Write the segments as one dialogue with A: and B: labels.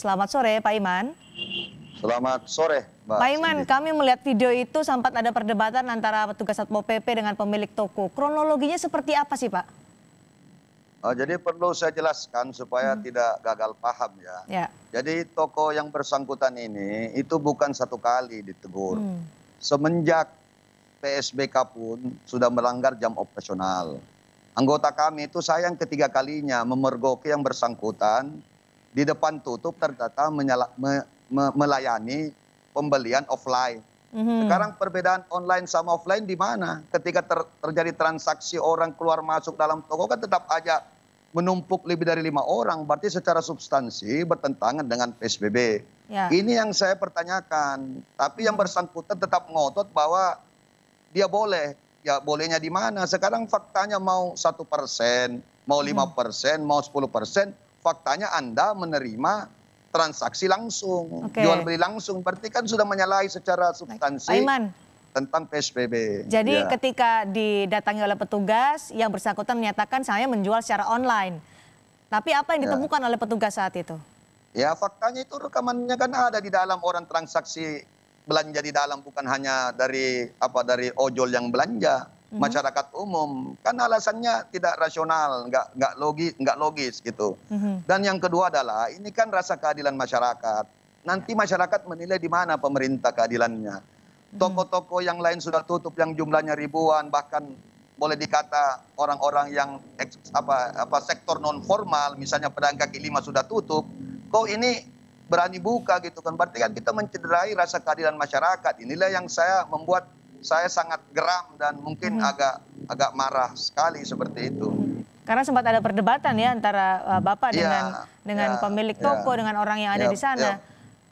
A: Selamat sore Pak Iman.
B: Selamat sore Mbak. Pak Iman, Sini. kami
A: melihat video itu sempat ada perdebatan antara petugas Satpol PP dengan pemilik toko. Kronologinya seperti apa sih Pak?
B: Uh, jadi perlu saya jelaskan supaya hmm. tidak gagal paham ya. ya. Jadi toko yang bersangkutan ini itu bukan satu kali ditegur. Hmm. Semenjak PSBK pun sudah melanggar jam operasional. Anggota kami itu sayang ketiga kalinya memergoki yang bersangkutan di depan tutup ternyata me, me, melayani pembelian offline. Mm-hmm. Sekarang perbedaan online sama offline di mana? Ketika ter, terjadi transaksi orang keluar masuk dalam toko kan tetap aja menumpuk lebih dari lima orang. Berarti secara substansi bertentangan dengan PSBB. Yeah. Ini yang saya pertanyakan. Tapi yang hmm. bersangkutan tetap ngotot bahwa dia boleh. Ya bolehnya di mana? Sekarang faktanya mau satu persen, mau lima hmm. persen, mau sepuluh persen faktanya Anda menerima transaksi langsung, okay. jual beli langsung. Berarti kan sudah menyalahi secara substansi. Aiman. tentang PSBB. Jadi ya.
A: ketika didatangi oleh petugas yang bersangkutan menyatakan saya menjual secara online. Tapi apa yang iya. ditemukan ya. oleh petugas saat itu?
B: Ya faktanya itu rekamannya kan ada di dalam orang transaksi belanja di dalam bukan hanya dari apa dari ojol yang belanja. Mm-hmm. masyarakat umum kan alasannya tidak rasional nggak nggak logis nggak logis gitu mm-hmm. dan yang kedua adalah ini kan rasa keadilan masyarakat nanti masyarakat menilai di mana pemerintah keadilannya mm-hmm. toko-toko yang lain sudah tutup yang jumlahnya ribuan bahkan boleh dikata orang-orang yang apa apa sektor non formal misalnya pedagang kaki lima sudah tutup kok ini berani buka gitu kan berarti kan kita mencederai rasa keadilan masyarakat inilah yang saya membuat saya sangat geram dan mungkin hmm. agak agak marah sekali seperti itu.
A: Karena sempat ada perdebatan ya antara uh, Bapak ya, dengan dengan ya, pemilik iya. toko ya, dengan orang yang ada ya, di sana.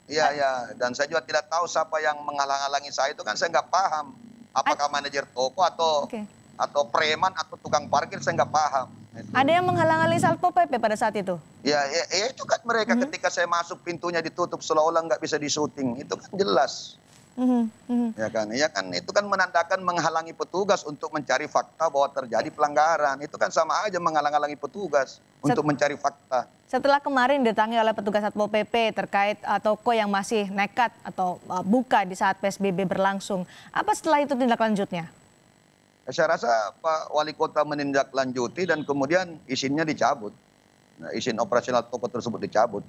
B: Iya, ya. dan saya juga tidak tahu siapa yang menghalang-halangi saya itu kan saya nggak paham apakah A manajer toko atau okay. atau preman atau tukang parkir saya nggak paham. Itu.
A: Ada yang menghalang-halangi Salpo PP pada saat itu?
B: Ya, ya, ya itu kan mereka hmm. ketika saya masuk pintunya ditutup seolah-olah nggak bisa disuting. Itu kan jelas.
A: Mm-hmm. Mm-hmm.
B: Ya kan, ya kan itu kan menandakan menghalangi petugas untuk mencari fakta bahwa terjadi pelanggaran. Itu kan sama aja menghalang-halangi petugas Set untuk mencari fakta.
A: Setelah kemarin datangi oleh petugas Satpol PP terkait uh, toko yang masih nekat atau uh, buka di saat PSBB berlangsung, apa setelah itu tindak lanjutnya?
B: Eh, saya rasa Pak Wali Kota menindaklanjuti dan kemudian izinnya dicabut. Nah, izin operasional toko tersebut dicabut.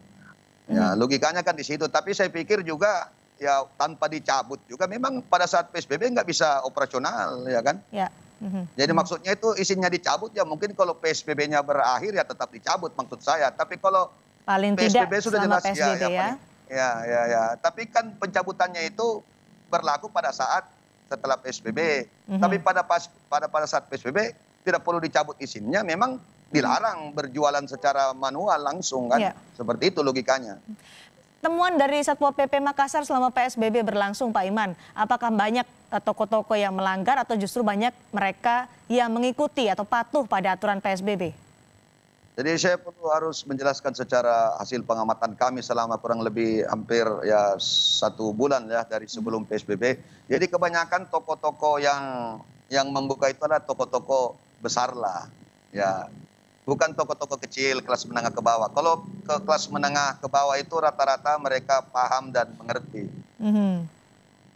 B: Ya, mm-hmm. logikanya kan di situ, tapi saya pikir juga ya tanpa dicabut juga memang pada saat PSBB nggak bisa operasional ya kan.
A: Ya. Mm-hmm. Jadi mhm.
B: maksudnya itu isinya dicabut ya mungkin kalau PSBB-nya berakhir ya tetap dicabut maksud saya. Tapi kalau
A: paling PSBB tidak sudah jelas ya, PSBB, ya, ya, ya.
B: ya ya ya. Tapi kan pencabutannya itu berlaku pada saat setelah PSBB. Mm-hmm. Tapi pada pas pada pada saat PSBB tidak perlu dicabut izinnya memang dilarang mhm. berjualan secara manual langsung kan. Ya. Seperti itu logikanya. Mhm
A: temuan dari Satpol PP Makassar selama PSBB berlangsung, Pak Iman, apakah banyak e, toko-toko yang melanggar atau justru banyak mereka yang mengikuti atau patuh pada aturan PSBB?
B: Jadi saya perlu harus menjelaskan secara hasil pengamatan kami selama kurang lebih hampir ya satu bulan ya dari sebelum PSBB. Jadi kebanyakan toko-toko yang yang membuka itu adalah toko-toko besar lah. Ya, bukan toko-toko kecil kelas menengah ke bawah. Kalau ke kelas menengah ke bawah itu rata-rata mereka paham dan mengerti.
A: Mm -hmm.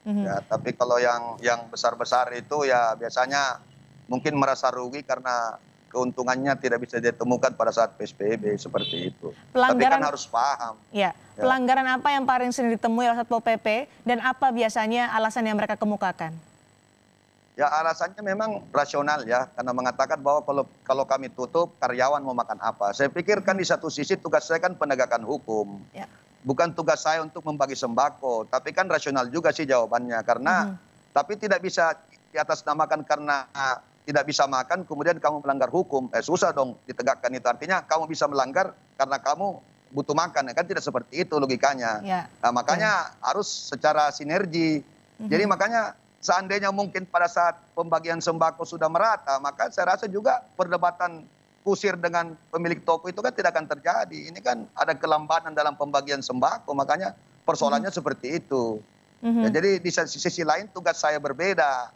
A: Mm -hmm. Ya,
B: tapi kalau yang yang besar-besar itu ya biasanya mungkin merasa rugi karena keuntungannya tidak bisa ditemukan pada saat PSBB seperti itu. Pelanggaran, Tapi kan harus paham. Ya, ya. pelanggaran
A: apa yang paling sering ditemui oleh Satpol PP dan apa biasanya alasan yang mereka kemukakan?
B: Ya alasannya memang rasional ya karena mengatakan bahwa kalau kalau kami tutup karyawan mau makan apa. Saya pikirkan di satu sisi tugas saya kan penegakan hukum. Ya. Bukan tugas saya untuk membagi sembako, tapi kan rasional juga sih jawabannya karena hmm. tapi tidak bisa di atas namakan karena tidak bisa makan kemudian kamu melanggar hukum. Eh susah dong ditegakkan itu. Artinya kamu bisa melanggar karena kamu butuh makan ya, kan tidak seperti itu logikanya. Ya. Nah, makanya ya. harus secara sinergi. Hmm. Jadi makanya seandainya mungkin pada saat pembagian sembako sudah merata, maka saya rasa juga perdebatan kusir dengan pemilik toko itu kan tidak akan terjadi. Ini kan ada kelambanan dalam pembagian sembako, makanya persoalannya hmm. seperti itu. Hmm. Ya, jadi di sisi, sisi lain tugas saya berbeda.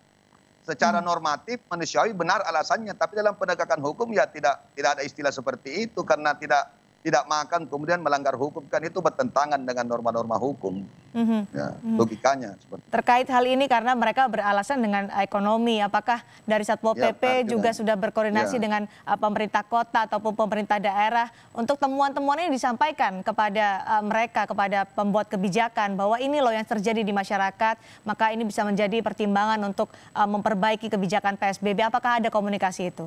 B: Secara hmm. normatif manusiawi benar alasannya, tapi dalam penegakan hukum ya tidak tidak ada istilah seperti itu karena tidak tidak makan kemudian melanggar hukum kan itu bertentangan dengan norma-norma hukum
A: mm-hmm. ya, mm-hmm.
B: logikanya seperti
A: terkait hal ini karena mereka beralasan dengan ekonomi apakah dari satpol ya, pp juga sudah berkoordinasi ya. dengan uh, pemerintah kota ataupun pemerintah daerah untuk temuan-temuan ini disampaikan kepada uh, mereka kepada pembuat kebijakan bahwa ini loh yang terjadi di masyarakat maka ini bisa menjadi pertimbangan untuk uh, memperbaiki kebijakan psbb apakah ada komunikasi itu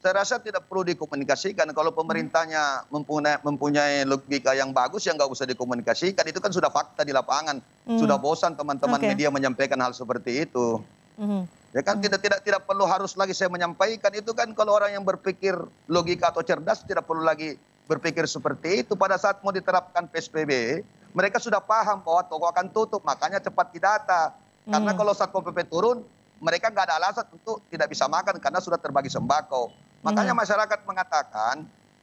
B: saya rasa tidak perlu dikomunikasikan. Kalau pemerintahnya mempunyai, mempunyai logika yang bagus, ya nggak usah dikomunikasikan. Itu kan sudah fakta di lapangan. Hmm. Sudah bosan teman-teman okay. media menyampaikan hal seperti itu. Hmm. Ya kan hmm. tidak tidak tidak perlu harus lagi saya menyampaikan itu kan kalau orang yang berpikir logika atau cerdas tidak perlu lagi berpikir seperti itu pada saat mau diterapkan PSBB mereka sudah paham bahwa toko akan tutup makanya cepat didata hmm. karena kalau satpol pp turun mereka nggak ada alasan untuk tidak bisa makan karena sudah terbagi sembako Makanya hmm. masyarakat mengatakan,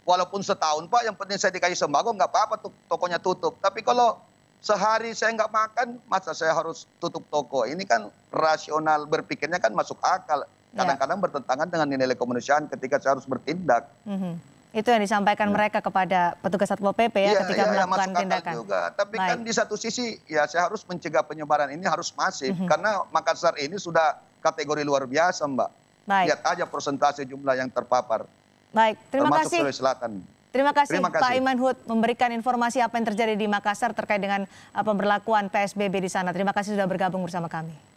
B: walaupun setahun Pak, yang penting saya dikasih sembako, nggak apa-apa tokonya tutup. Tapi kalau sehari saya nggak makan, masa saya harus tutup toko? Ini kan rasional berpikirnya kan masuk akal. Ya. Kadang-kadang bertentangan dengan nilai kemanusiaan ketika saya harus bertindak.
A: Hmm, itu yang disampaikan ya. mereka kepada petugas Satpol PP ya, ya ketika ya, melakukan ya, tindakan. Juga.
B: Tapi kan Baik. kan di satu sisi ya saya harus mencegah penyebaran ini harus masif. Mm -hmm. Karena Makassar ini sudah kategori luar biasa Mbak Baik. Lihat aja persentase jumlah yang terpapar.
A: Baik, terima termasuk kasih. Sulawesi
B: Selatan. Terima kasih, Terima kasih Pak Iman
A: Hud memberikan informasi apa yang terjadi di Makassar terkait dengan pemberlakuan PSBB di sana. Terima kasih sudah bergabung bersama kami.